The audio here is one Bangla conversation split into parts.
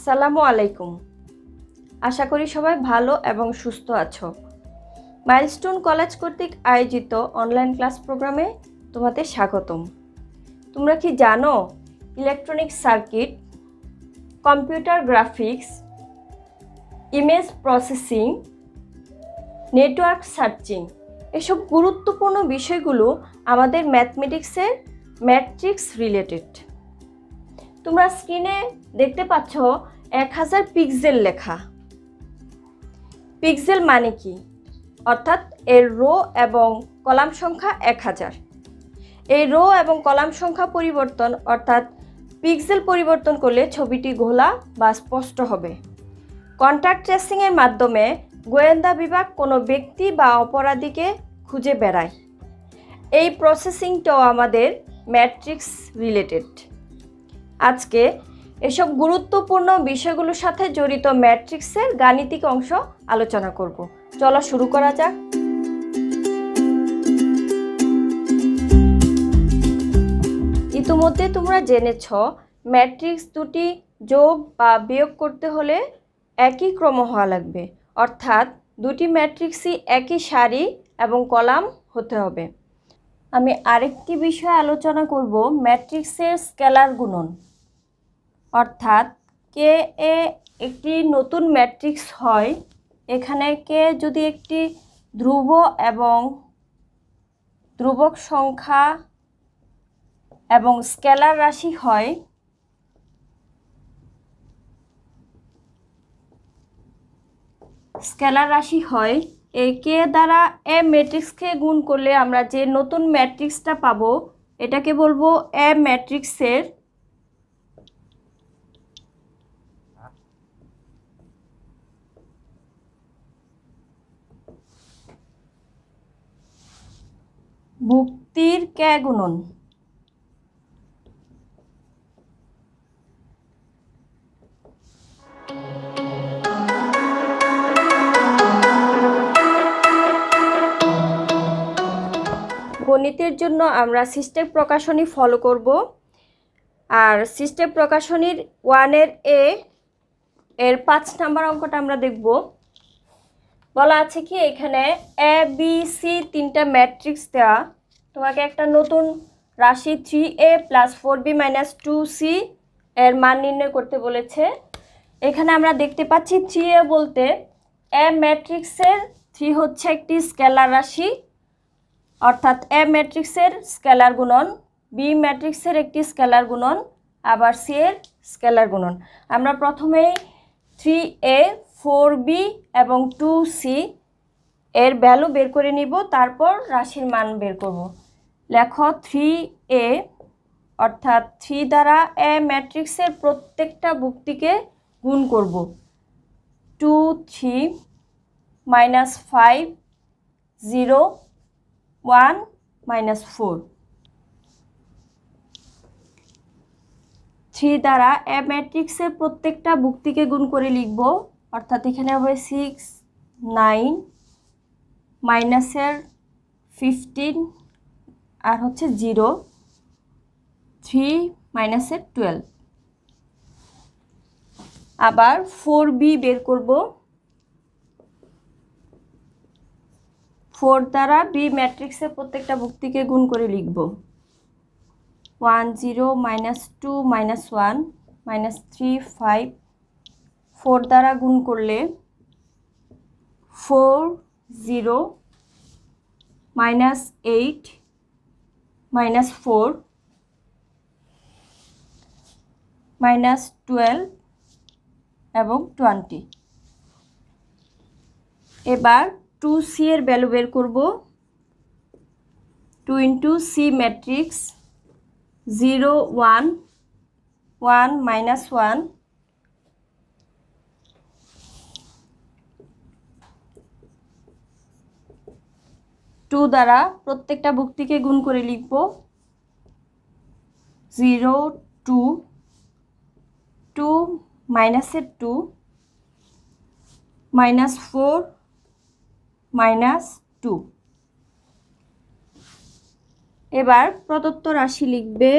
আসসালামু আলাইকুম আশা করি সবাই ভালো এবং সুস্থ আছো মাইলস্টোন কলেজ কর্তৃক আয়োজিত অনলাইন ক্লাস প্রোগ্রামে তোমাদের স্বাগতম তোমরা কি জানো electronic circuit computer graphics image processing network searching এসব গুরুত্বপূর্ণ বিষয়গুলো আমাদের ম্যাথমেটিক্সের ম্যাট্রিক্স রিলেটেড তোমরা স্ক্রিনে দেখতে পাচ্ছ এক হাজার পিক্সেল লেখা পিক্সেল মানে কি অর্থাৎ এর রো এবং কলাম সংখ্যা এক হাজার এই রো এবং কলাম সংখ্যা পরিবর্তন অর্থাৎ পিক্সেল পরিবর্তন করলে ছবিটি ঘোলা বা স্পষ্ট হবে কন্ট্যাক্ট ট্রেসিংয়ের মাধ্যমে গোয়েন্দা বিভাগ কোনো ব্যক্তি বা অপরাধীকে খুঁজে বেড়ায় এই প্রসেসিংটাও আমাদের ম্যাট্রিক্স রিলেটেড আজকে এসব গুরুত্বপূর্ণ বিষয়গুলোর সাথে জড়িত ম্যাট্রিক্সের গাণিতিক অংশ আলোচনা করব চলো শুরু করা যাক ইতিমধ্যে তোমরা জেনেছ ম্যাট্রিক্স দুটি যোগ বা বিয়োগ করতে হলে একই ক্রম হওয়া লাগবে অর্থাৎ দুটি ম্যাট্রিক্সই একই সারি এবং কলাম হতে হবে আমি আরেকটি বিষয় আলোচনা করব ম্যাট্রিক্সের স্কেলার গুণন অর্থাৎ কে এ একটি নতুন ম্যাট্রিক্স হয় এখানে কে যদি একটি ধ্রুব এবং ধ্রুবক সংখ্যা এবং স্কেলার রাশি হয় স্কেলার রাশি হয় এই কে দ্বারা এ ম্যাট্রিক্সকে গুণ করলে আমরা যে নতুন ম্যাট্রিক্সটা পাবো এটাকে বলবো এ ম্যাট্রিক্সের ভুক্তির কে গুণন গণিতের জন্য আমরা সিস্টেম প্রকাশনী ফলো করব আর সিস্টেম প্রকাশনীর ওয়ানের এ এর পাঁচ নাম্বার অঙ্কটা আমরা দেখব বলা আছে কি এখানে এ বি সি তিনটা ম্যাট্রিক্স দেওয়া তোমাকে একটা নতুন রাশি three A plus four B minus two C এর মান নির্ণয় করতে বলেছে এখানে আমরা দেখতে পাচ্ছি থ্রি এ বলতে এ ম্যাট্রিক্সের থ্রি হচ্ছে একটি স্কেলার রাশি অর্থাৎ এ ম্যাট্রিক্সের স্কেলার গুণন বি ম্যাট্রিক্সের একটি স্কেলার গুণন আবার সি এর স্কেলার গুণন আমরা প্রথমেই থ্রি এ ফোর বি এবং টু সি এর ভ্যালু বের করে নিব তারপর রাশির মান বের করব লেখ থ্রি এ অর্থাৎ থ্রি দ্বারা এ ম্যাট্রিক্সের প্রত্যেকটা ভুক্তিকে গুণ করব two three minus five zero one minus four three দ্বারা এ ম্যাট্রিক্সের প্রত্যেকটা ভুক্তিকে গুণ করে লিখব অর্থাৎ এখানে হবে সিক্স নাইন মাইনাসের ফিফটিন আর হচ্ছে জিরো থ্রি মাইনাসের টুয়েলভ আবার ফোর বি বের করব ফোর দ্বারা বি ম্যাট্রিক্সের প্রত্যেকটা ভুক্তিকে গুণ করে লিখব one zero minus two minus one minus three five four দ্বারা গুণ করলে four zero minus eight minus four minus twelve এবং টোয়েন্টি এবার টু সি এর ভ্যালু বের করব two into C matrix zero one one minus one two দ্বারা প্রত্যেকটা ভুক্তিকে গুণ করে লিখব জিরো টু টু মাইনাসের two minus four minus two এবার প্রদত্ত রাশি লিখবে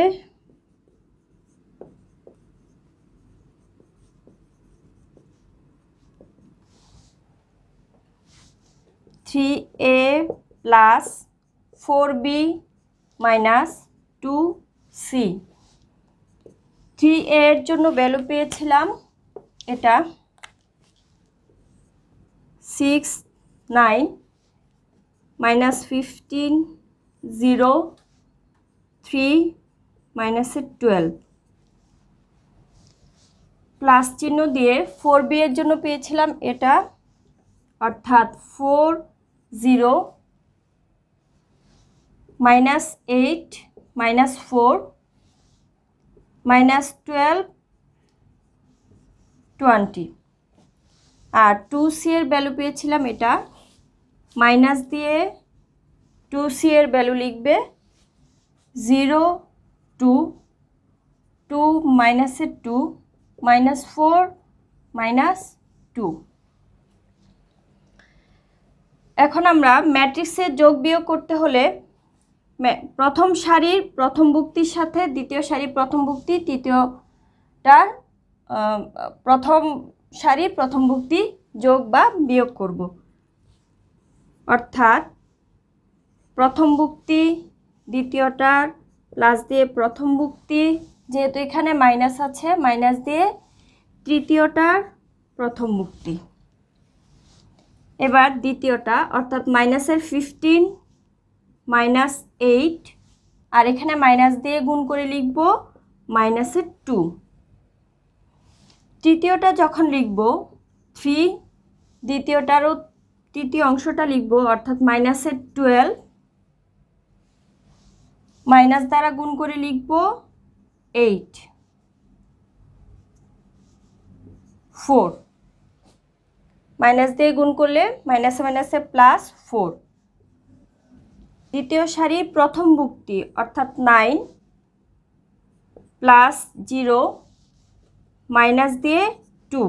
three A plus four B minus two C three এর জন্য ভ্যালু পেয়েছিলাম এটা six nine minus fifteen zero three মাইনাসের টুয়েলভ প্লাস চিহ্ন দিয়ে ফোর বি এর জন্য পেয়েছিলাম এটা অর্থাৎ four zero minus eight minus four minus twelve twenty আর টু সি এর ভ্যালু পেয়েছিলাম এটা মাইনাস দিয়ে টু সি এর ভ্যালু লিখবে জিরো টু টু মাইনাসের two minus four minus two এখন আমরা ম্যাট্রিক্সের যোগ বিয়োগ করতে হলে প্রথম শাড়ির প্রথম বুক্তির সাথে দ্বিতীয় শাড়ির প্রথম বুক্তি তৃতীয়টার প্রথম শাড়ির প্রথম বুক্তি যোগ বা বিয়োগ করব অর্থাৎ প্রথম বুক্তি দ্বিতীয়টার লাস্ট দিয়ে প্রথম বুক্তি যেহেতু এখানে মাইনাস আছে মাইনাস দিয়ে তৃতীয়টার প্রথম মুক্তি এবার দ্বিতীয়টা অর্থাৎ মাইনাসের ফিফটিন মাইনাস এইট আর এখানে মাইনাস দিয়ে গুণ করে লিখব মাইনাসের টু তৃতীয়টা যখন লিখব থ্রি দ্বিতীয়টারও তৃতীয় অংশটা লিখব অর্থাৎ মাইনাসের টুয়েলভ মাইনাস দ্বারা গুণ করে লিখব এইট ফোর মাইনাস দিয়ে গুণ করলে মাইনাসে মাইনাসে প্লাস ফোর দ্বিতীয় সারি প্রথম বুকটি অর্থাৎ নাইন প্লাস জিরো মাইনাস দিয়ে টু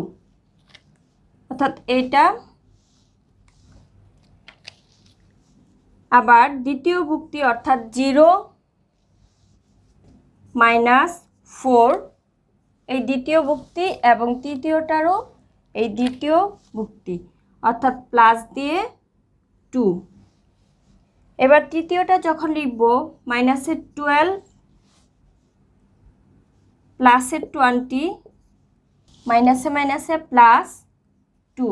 অর্থাৎ এইটা আবার দ্বিতীয় বুকটি অর্থাৎ জিরো মাইনাস ফোর এই দ্বিতীয় বুকটি এবং তৃতীয়টারও এই দ্বিতীয় বুকটি অর্থাৎ প্লাস দিয়ে টু এবার তৃতীয়টা যখন লিখব মাইনাসের টুয়েলভ প্লাসের টোয়েন্টি মাইনাসে মাইনাসে প্লাস টু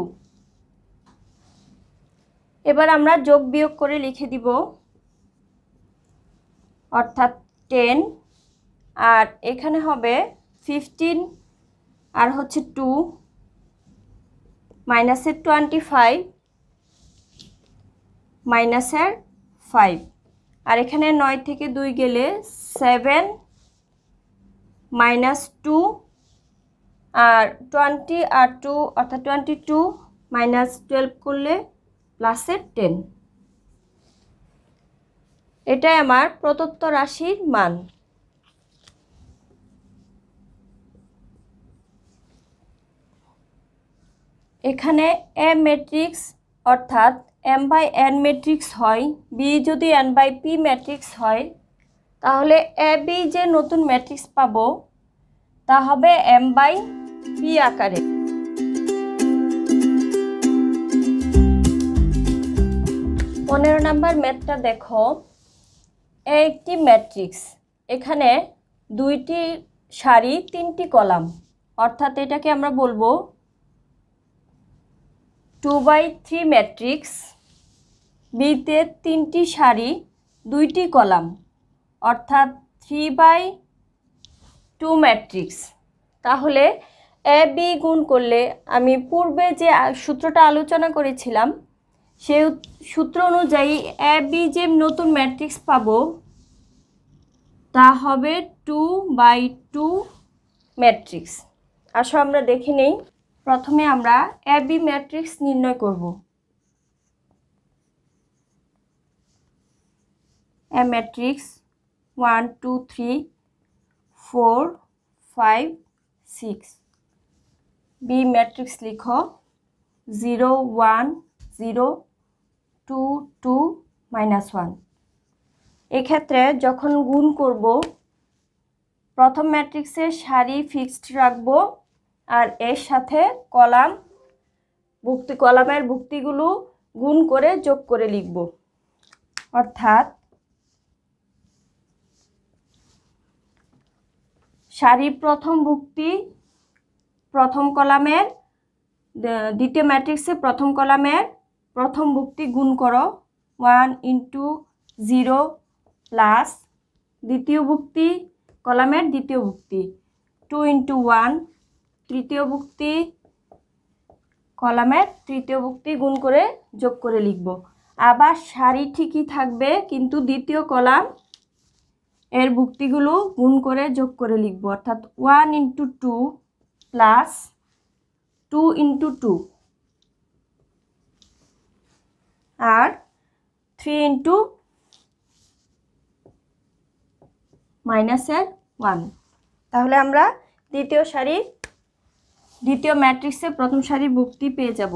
এবার আমরা যোগ বিয়োগ করে লিখে দিব অর্থাৎ টেন আর এখানে হবে ফিফটিন আর হচ্ছে টু মাইনাসের টোয়েন্টি ফাইভ মাইনাসের ফাইভ আর এখানে নয় থেকে দুই গেলে সেভেন মাইনাস টু আর টোয়েন্টি আর টু অর্থাৎ টোয়েন্টি টু মাইনাস টুয়েলভ করলে প্লাসের টেন এটাই আমার প্রদত্ত রাশির মান এখানে এ ম্যাট্রিক্স অর্থাৎ এম বাই এন ম্যাট্রিক্স হয় বি যদি এন বাই পি ম্যাট্রিক্স হয় তাহলে এ বি যে নতুন ম্যাট্রিক্স পাব তা হবে এম বাই পি আকারে পনেরো নাম্বার ম্যাথটা দেখো এ একটি ম্যাট্রিক্স এখানে দুইটি সারি তিনটি কলাম অর্থাৎ এটাকে আমরা বলবো টু বাই থ্রি ম্যাট্রিক্স বিতে তিনটি সারি দুইটি কলাম অর্থাৎ থ্রি বাই টু ম্যাট্রিক্স তাহলে এ বি গুণ করলে আমি পূর্বে যে সূত্রটা আলোচনা করেছিলাম সে সূত্র অনুযায়ী এ বি যে নতুন ম্যাট্রিক্স পাব তা হবে টু বাই টু ম্যাট্রিক্স আসো আমরা দেখে নেই প্রথমে আমরা এবি ম্যাট্রিক্স নির্ণয় করব A matrix one two three four five six B matrix লিখো zero one zero two two minus one এক্ষেত্রে যখন গুণ করব প্রথম ম্যাট্রিক্সের সারি ফিক্সড রাখবো আর এর সাথে কলাম ভুক্তি কলামের ভুক্তিগুলো গুণ করে যোগ করে লিখব অর্থাৎ সারি প্রথম ভুক্তি প্রথম কলামের দ্বিতীয় ম্যাট্রিক্সে প্রথম কলামের প্রথম ভুক্তি গুণ করো ওয়ান ইন্টু জিরো প্লাস দ্বিতীয় ভুক্তি কলামের দ্বিতীয় ভুক্তি টু ইন্টু ওয়ান তৃতীয় ভুক্তি কলামের তৃতীয় ভুক্তি গুণ করে যোগ করে লিখব আবার সারি ঠিকই থাকবে কিন্তু দ্বিতীয় কলাম এর ভুক্তিগুলো গুণ করে যোগ করে লিখব অর্থাৎ one into two plus two into two আর থ্রি ইন্টু মাইনাসের ওয়ান তাহলে আমরা দ্বিতীয় শাড়ি দ্বিতীয় ম্যাট্রিক্সে প্রথম সারি মুক্তি পেয়ে যাব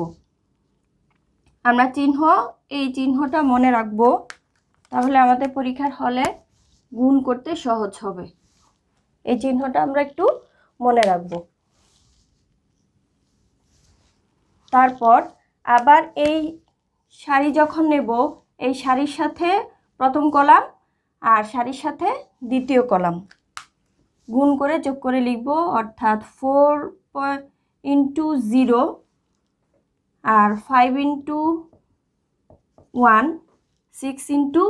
আমরা চিহ্ন এই চিহ্নটা মনে রাখব তাহলে আমাদের পরীক্ষার হলে গুণ করতে সহজ হবে এই চিহ্নটা আমরা একটু মনে রাখব তারপর আবার এই শাড়ি যখন নেব এই শাড়ির সাথে প্রথম কলাম আর শাড়ির সাথে দ্বিতীয় কলাম গুণ করে যোগ করে লিখব অর্থাৎ ফোর পয়েন্ট ইন্টু জিরো আর five into one six into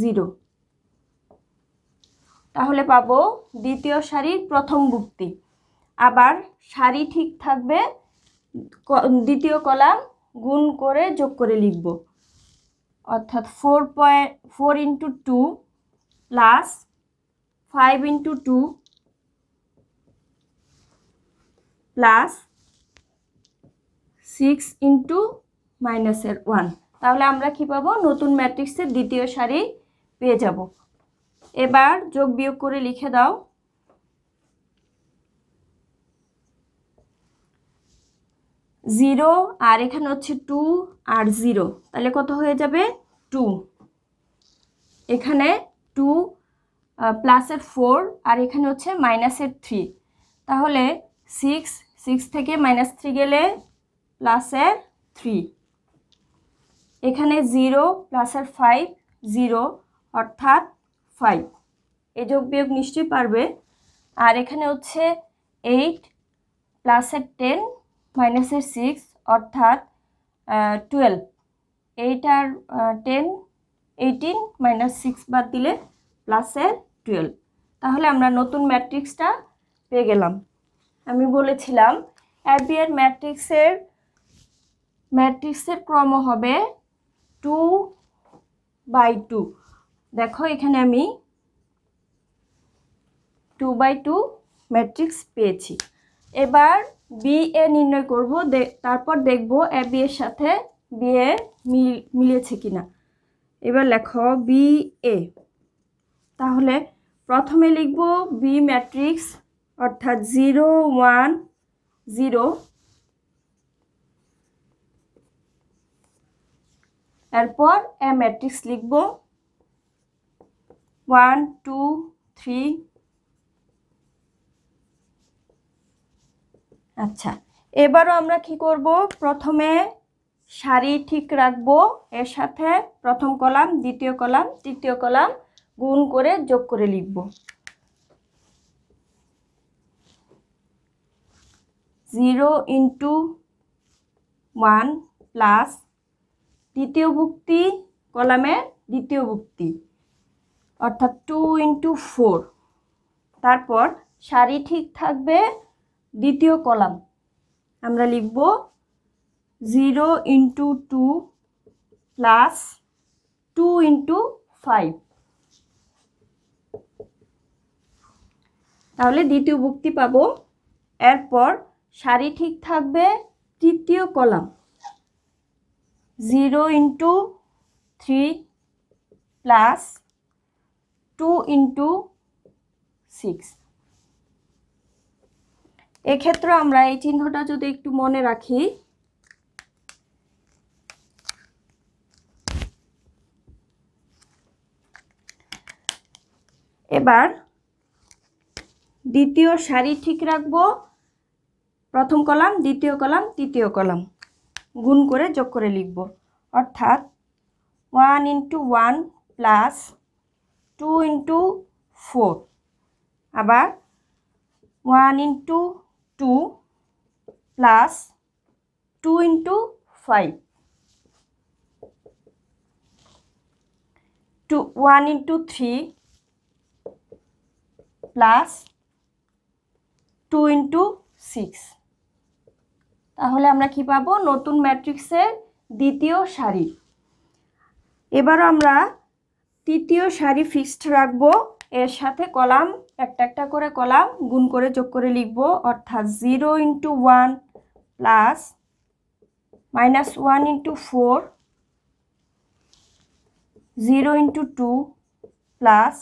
zero তাহলে পাবো দ্বিতীয় শাড়ির প্রথম বুক্তি আবার শাড়ি ঠিক থাকবে দ্বিতীয় কলাম গুণ করে যোগ করে লিখব অর্থাৎ four point four into two plus five into two plus six into মাইনাসের ওয়ান তাহলে আমরা কি পাবো নতুন ম্যাট্রিক্সের দ্বিতীয় সারি পেয়ে যাব এবার যোগ বিয়োগ করে লিখে দাও জিরো আর এখানে হচ্ছে টু আর জিরো তাহলে কত হয়ে যাবে টু এখানে টু প্লাসের ফোর আর এখানে হচ্ছে মাইনাসের থ্রি তাহলে সিক্স সিক্স থেকে মাইনাস থ্রি গেলে প্লাসের থ্রি এখানে জিরো প্লাসের ফাইভ জিরো অর্থাৎ ফাইভ এ যোগ বিয়োগ নিশ্চয়ই পারবে আর এখানে হচ্ছে এইট প্লাসের টেন মাইনাসের সিক্স অর্থাৎ টুয়েলভ এইট আর টেন এইটিন মাইনাস সিক্স বাদ দিলে প্লাসের টুয়েলভ তাহলে আমরা নতুন ম্যাট্রিক্সটা পেয়ে গেলাম আমি বলেছিলাম অ্যাবিয়ার ম্যাট্রিক্সের ম্যাট্রিক্সের ক্রম হবে টু বাই টু দেখো এখানে আমি টু বাই টু ম্যাট্রিক্স পেয়েছি এবার বি এ নির্ণয় করব তারপর দেখব এ বি এর সাথে বি এ মিলেছে কিনা এবার লেখো বি এ তাহলে প্রথমে লিখব বি ম্যাট্রিক্স অর্থাৎ জিরো ওয়ান জিরো এরপর এ ম্যাট্রিক্স লিখব ওয়ান টু থ্রি আচ্ছা এবারও আমরা কি করব প্রথমে সারি ঠিক রাখব এর সাথে প্রথম কলাম দ্বিতীয় কলাম তৃতীয় কলাম গুণ করে যোগ করে লিখব জিরো ইন্টু ওয়ান প্লাস দ্বিতীয় ভুক্তি কলামের দ্বিতীয় ভুক্তি অর্থাৎ টু ইন্টু ফোর তারপর সারি ঠিক থাকবে দ্বিতীয় কলাম আমরা লিখব zero into two plus two into five তাহলে দ্বিতীয় ভুক্তি পাবো এরপর সারি ঠিক থাকবে তৃতীয় column zero into three plus two into six এক্ষেত্রে আমরা এই চিহ্নটা যদি একটু মনে রাখি এবার দ্বিতীয় সারি ঠিক রাখবো প্রথম কলাম দ্বিতীয় কলাম তৃতীয় কলাম গুণ করে যোগ করে লিখব অর্থাৎ one into one plus two into four আবার one into two plus two into five two one into three plus two into six তাহলে আমরা কি পাবো নতুন ম্যাট্রিক্সের দ্বিতীয় সারি এবারও আমরা তৃতীয় সারি ফিক্সড রাখবো এর সাথে কলাম একটা একটা করে কলাম গুণ করে যোগ করে লিখব অর্থাৎ zero into one plus minus one into four zero into two plus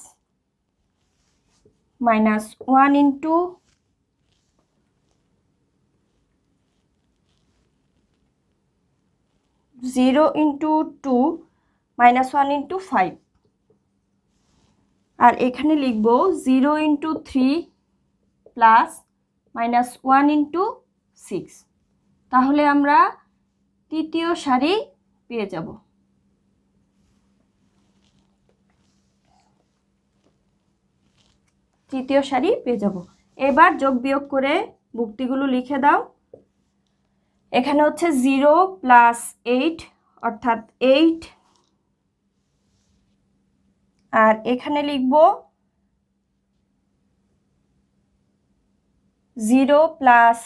minus one into zero into two minus one into five আর এখানে লিখবো zero into three plus minus one into six তাহলে আমরা তৃতীয় সারি পেয়ে যাব তৃতীয় সারি পেয়ে যাব এবার যোগ বিয়োগ করে ভুক্তিগুলো লিখে দাও এখানে হচ্ছে জিরো প্লাস এইট অর্থাৎ এইট আর এখানে লিখব জিরো প্লাস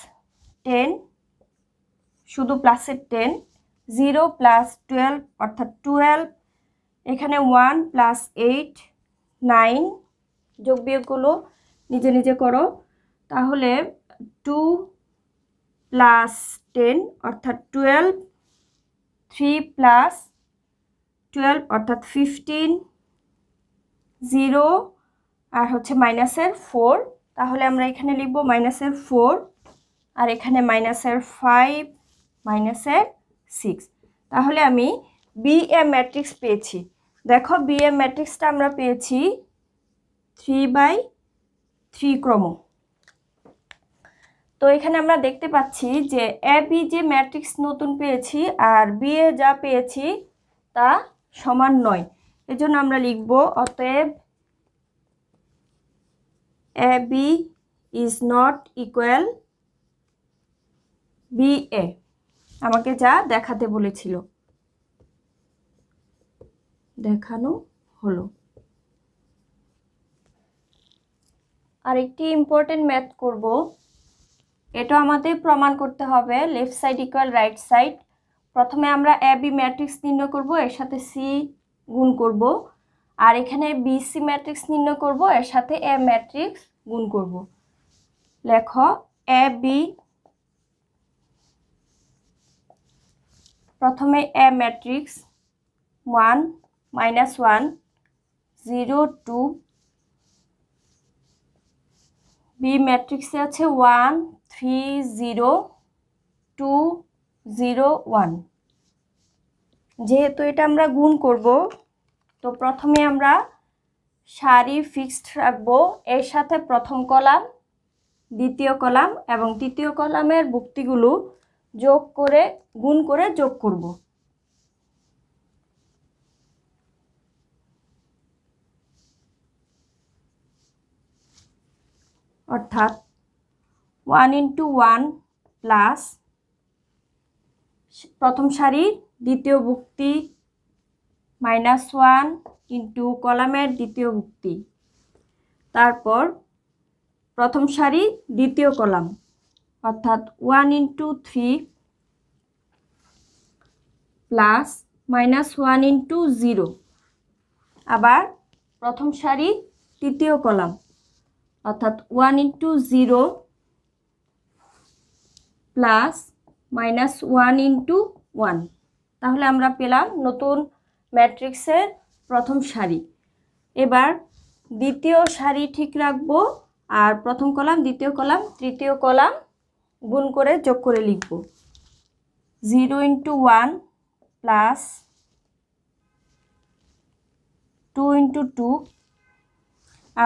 টেন শুধু প্লাসের টেন জিরো প্লাস টুয়েলভ অর্থাৎ টুয়েলভ এখানে ওয়ান প্লাস এইট নাইন যোগ বিয়োগগুলো নিজে নিজে করো তাহলে টু প্লাস টেন অর্থাৎ টুয়েলভ থ্রি প্লাস টুয়েলভ অর্থাৎ ফিফটিন জিরো আর হচ্ছে মাইনাসের ফোর তাহলে আমরা এখানে লিখব মাইনাসের ফোর আর এখানে মাইনাসের ফাইভ মাইনাসের সিক্স তাহলে আমি বি এ ম্যাট্রিক্স পেয়েছি দেখো বি এ ম্যাট্রিক্সটা আমরা পেয়েছি থ্রি বাই থ্রি ক্রম তো এখানে আমরা দেখতে পাচ্ছি যে এ বি যে ম্যাট্রিক্স নতুন পেয়েছি আর বি এ যা পেয়েছি তা সমান নয় এজন্য আমরা লিখব অতএব A B is not equal B A আমাকে যা দেখাতে বলেছিল দেখানো হলো আরেকটি ইম্পর্টেন্ট ম্যাথ করব এটা আমাদের প্রমাণ করতে হবে left side equal right side প্রথমে আমরা এ বি ম্যাট্রিক্স নির্ণয় করব এর সাথে সি গুণ করব আর এখানে বি সি ম্যাট্রিক্স নির্ণয় করব এর সাথে এ ম্যাট্রিক্স গুণ করব লেখ এ বি প্রথমে A matrix one minus one zero two B ম্যাট্রিক্সে আছে one three zero two zero one যেহেতু এটা আমরা গুণ করব তো প্রথমে আমরা সারি ফিক্সড রাখবো এর সাথে প্রথম কলাম দ্বিতীয় কলাম এবং তৃতীয় কলামের ভুক্তিগুলো যোগ করে গুণ করে যোগ করব অর্থাৎ ওয়ান ইন্টু ওয়ান প্লাস প্রথম সারির দ্বিতীয় ভুক্তি মাইনাস ওয়ান ইন্টু কলামের দ্বিতীয় ভুক্তি তারপর প্রথম সারি দ্বিতীয় কলাম অর্থাৎ one into three plus minus one into zero আবার প্রথম সারি তৃতীয় কলাম অর্থাৎ one into zero plus minus one into one তাহলে আমরা পেলাম নতুন ম্যাট্রিক্সের প্রথম সারি এবার দ্বিতীয় সারি ঠিক রাখব আর প্রথম কলাম দ্বিতীয় কলাম তৃতীয় কলাম গুণ করে যোগ করে লিখব zero into one plus two into two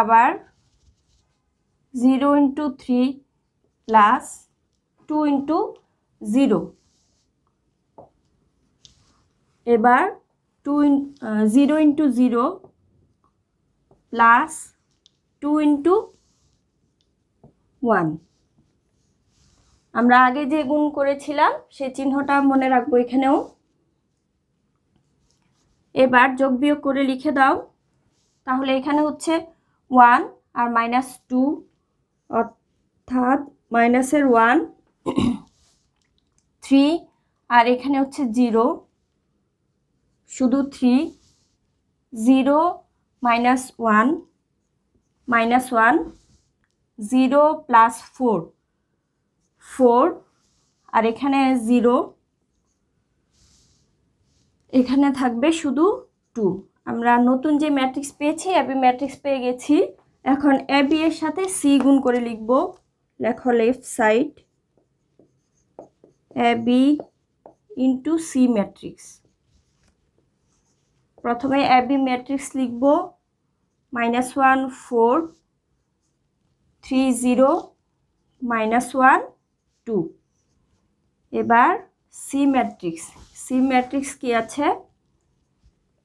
আবার zero into three plus two into zero এবার two in zero into zero plus two into one আমরা আগে যে গুণ করেছিলাম সে চিহ্নটা মনে রাখবো এখানেও এবার যোগ বিয়োগ করে লিখে দাও তাহলে এখানে হচ্ছে ওয়ান আর মাইনাস টু অর্থাৎ মাইনাসের ওয়ান থ্রি আর এখানে হচ্ছে জিরো শুধু three zero minus one minus one zero plus four four আর এখানে জিরো এখানে থাকবে শুধু টু আমরা নতুন যে ম্যাট্রিক্স পেয়েছি এবি ম্যাট্রিক্স পেয়ে গেছি এখন এবি এর সাথে সি গুণ করে লিখব লেখো left side B into C matrix প্রথমে অ্যাবি ম্যাট্রিক্স লিখব minus one four three zero minus one two এবার সি ম্যাট্রিক্স সি ম্যাট্রিক্স কী আছে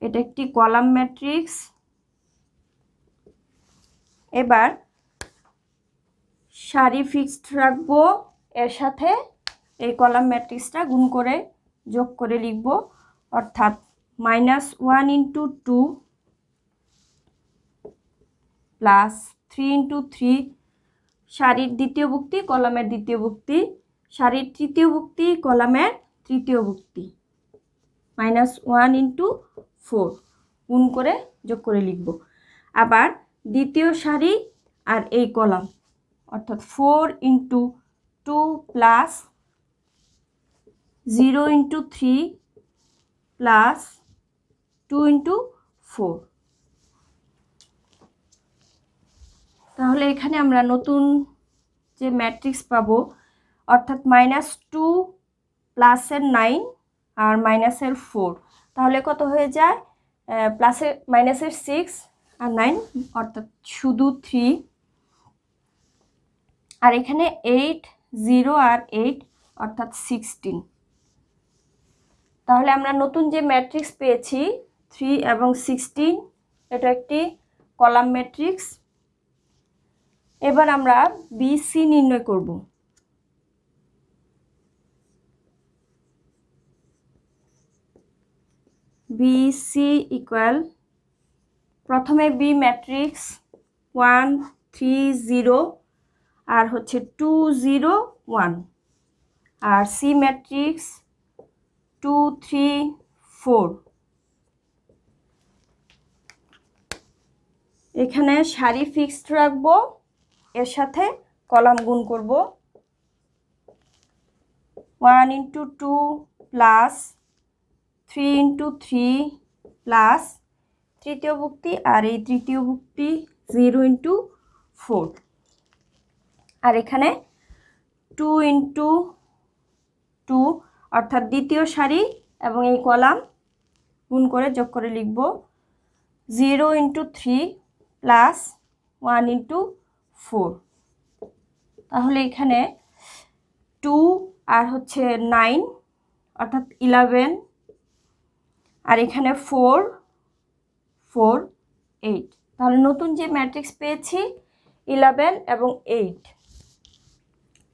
এটা একটি কলাম ম্যাট্রিক্স এবার সারি ফিক্সড রাখবো এর সাথে এই কলাম ম্যাট্রিক্সটা গুণ করে যোগ করে লিখব অর্থাৎ minus one into two plus three into three শাড়ির দ্বিতীয় ভুক্তি কলামের দ্বিতীয় ভুক্তি শাড়ির তৃতীয় ভুক্তি কলামের তৃতীয় ভুক্তি মাইনাস ওয়ান ইন্টু ফোর গুণ করে যোগ করে লিখব আবার দ্বিতীয় শাড়ি আর এই কলাম অর্থাৎ four into two plus zero into three plus two into four তাহলে এখানে আমরা নতুন যে ম্যাট্রিক্স পাবো অর্থাৎ মাইনাস টু প্লাসের নাইন আর মাইনাসের ফোর তাহলে কত হয়ে যায় প্লাসের মাইনাসের সিক্স আর নাইন অর্থাৎ শুধু থ্রি আর এখানে এইট জিরো আর এইট অর্থাৎ সিক্সটিন তাহলে আমরা নতুন যে ম্যাট্রিক্স পেয়েছি থ্রি এবং সিক্সটিন এটা একটি কলাম ম্যাট্রিক্স এবার আমরা বিসি নির্ণয় করব বিসি ইকুয়াল প্রথমে B matrix one three zero আর হচ্ছে টু জিরো ওয়ান আর C matrix two three four এখানে শাড়ি ফিক্সড রাখবো এর সাথে কলাম গুণ করব one into two plus three into three plus তৃতীয় ভুক্তি আর এই তৃতীয় ভুক্তি জিরো ইন্টু ফোর আর এখানে টু ইন্টু টু অর্থাৎ দ্বিতীয় সারি এবং এই কলাম গুণ করে যোগ করে লিখব zero into three plus one into four তাহলে এখানে টু আর হচ্ছে নাইন অর্থাৎ ইলেভেন আর এখানে ফোর ফোর এইট তাহলে নতুন যে ম্যাট্রিক্স পেয়েছি ইলেভেন এবং এইট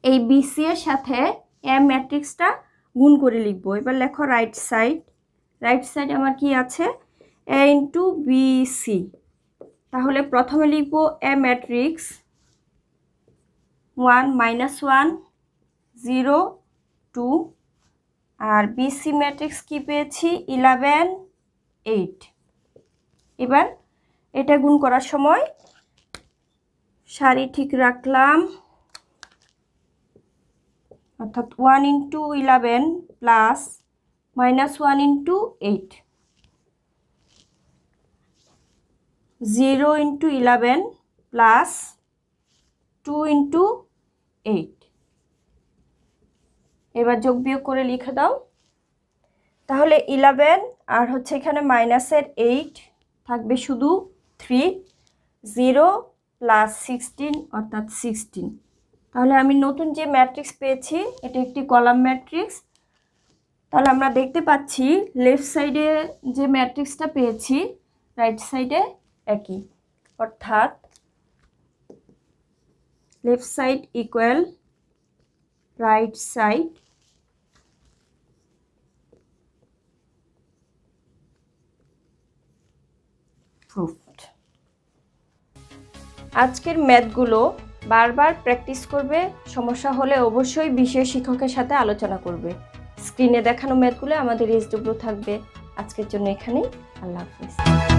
এই বিসি এর সাথে এম ম্যাট্রিক্সটা গুণ করে লিখবো এবার লেখো রাইট সাইড রাইট সাইড আমার কি আছে এ ইন্টু বি সি তাহলে প্রথমে লিখবো A matrix one minus one zero two আর বিসি ম্যাট্রিক্স কী পেয়েছি ইলেভেন এইট এবার এটা গুণ করার সময় শাড়ি ঠিক রাখলাম অর্থাৎ one into eleven plus minus one into eight zero into eleven plus two into eight এবার যোগ বিয়োগ করে লিখে দাও তাহলে ইলেভেন আর হচ্ছে এখানে মাইনাসের এইট থাকবে শুধু থ্রি জিরো প্লাস সিক্সটিন অর্থাৎ সিক্সটিন তাহলে আমি নতুন যে ম্যাট্রিক্স পেয়েছি এটা একটি কলাম ম্যাট্রিক্স তাহলে আমরা দেখতে পাচ্ছি লেফট সাইডে যে ম্যাট্রিক্সটা পেয়েছি রাইট সাইডে একই অর্থাৎ left side equal right side আজকের ম্যাথগুলো বারবার প্র্যাকটিস করবে সমস্যা হলে অবশ্যই বিষয় শিক্ষকের সাথে আলোচনা করবে স্ক্রিনে দেখানো ম্যাথগুলো আমাদের এসডব্লিউ থাকবে আজকের জন্য এখানেই আল্লাহ হাফিজ